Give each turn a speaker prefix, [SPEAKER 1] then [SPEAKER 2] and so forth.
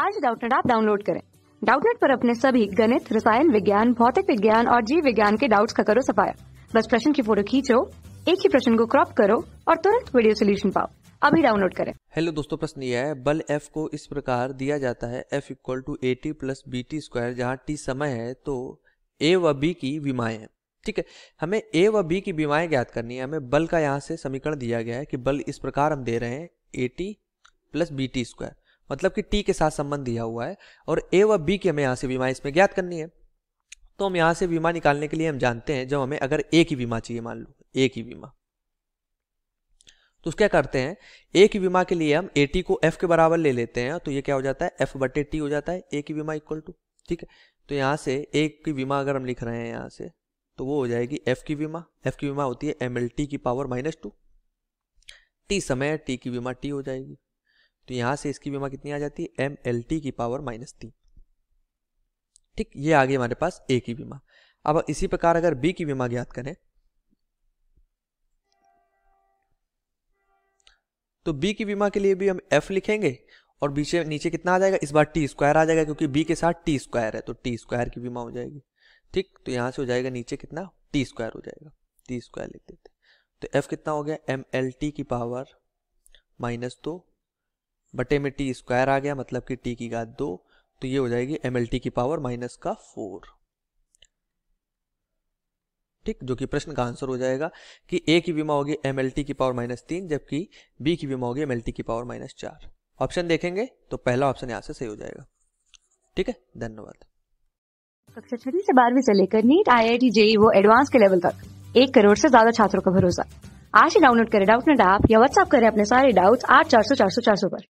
[SPEAKER 1] आज डाउटनेट आप डाउनलोड करें डाउटनेट पर अपने सभी गणित रसायन विज्ञान भौतिक विज्ञान और जीव विज्ञान के डाउट्स का करो सफाया बस प्रश्न की फोटो खींचो एक ही प्रश्न को क्रॉप करो और तुरंत वीडियो सोल्यूशन पाओ अभी डाउनलोड करें
[SPEAKER 2] हेलो दोस्तों प्रश्न यह है बल एफ को इस प्रकार दिया जाता है F equal to A T plus B T square जहाँ टी समय है तो ए व बी की विमाएं हैं ठीक है हमें ए व बी की विमाएं ज्ञात करनी है हमें बल का यहाँ से समीकरण दिया गया है कि बल इस प्रकार हम दे रहे हैं A T plus B T square मतलब कि टी के साथ संबंध दिया हुआ है और ए व बी की हमें यहाँ से बीमा इसमें ज्ञात करनी है तो हम यहाँ से बीमा निकालने के लिए हम जानते हैं जब हमें अगर ए की बीमा चाहिए मान लो ए की बीमा तो क्या करते हैं ए की बीमा के लिए हम ए टी को एफ के बराबर ले लेते हैं तो ये क्या हो जाता है एफ बटे टी हो जाता है ए की बीमा इक्वल टू ठीक है तो यहाँ से ए की बीमा अगर हम लिख रहे हैं यहाँ से तो वो हो जाएगी एफ की बीमा एफ की बीमा होती है एम एल टी की पावर माइनस टू टी समय टी की बीमा टी हो जाएगी तो यहाँ से इसकी बीमा कितनी आ जाती है एम एल टी की पावर माइनस तीन ठीक ये आ गई हमारे पास ए की बीमा अब इसी प्रकार अगर बी की बीमा ज्ञात करें तो बी की बीमा के लिए भी हम एफ लिखेंगे और बीच नीचे कितना आ जाएगा इस बार टी स्क्वायर आ जाएगा क्योंकि बी के साथ टी स्क्वायर है तो टी स्क्वायर की बीमा हो जाएगी ठीक तो यहाँ से हो जाएगा नीचे कितना टी स्क्वायर हो जाएगा टी स्क्वायर लिख देते तो एफ कितना हो गया एम एल टी की पावर माइनस दो बटे में टी स्क्वायर आ गया मतलब कि टी की घात दो तो ये हो जाएगी एम की पावर माइनस का फोर ठीक जो कि प्रश्न का आंसर हो जाएगा कि ए की बीमा होगी एम की पावर माइनस तीन जबकि बी की बीमा होगी एम की पावर माइनस चार ऑप्शन देखेंगे तो पहला ऑप्शन यहाँ से सही हो जाएगा ठीक है धन्यवाद
[SPEAKER 1] कक्षा छठी से बारहवीं से लेकर NEET I I T JEE वो एडवांस के लेवल तक एक करोड़ से ज्यादा छात्रों का भरोसा आज ही डाउनलोड करें डाउट नेट ऐप या व्हाट्सअप करें अपने सारे डाउट्स आठ चार सौ चार सौ चार सौ पर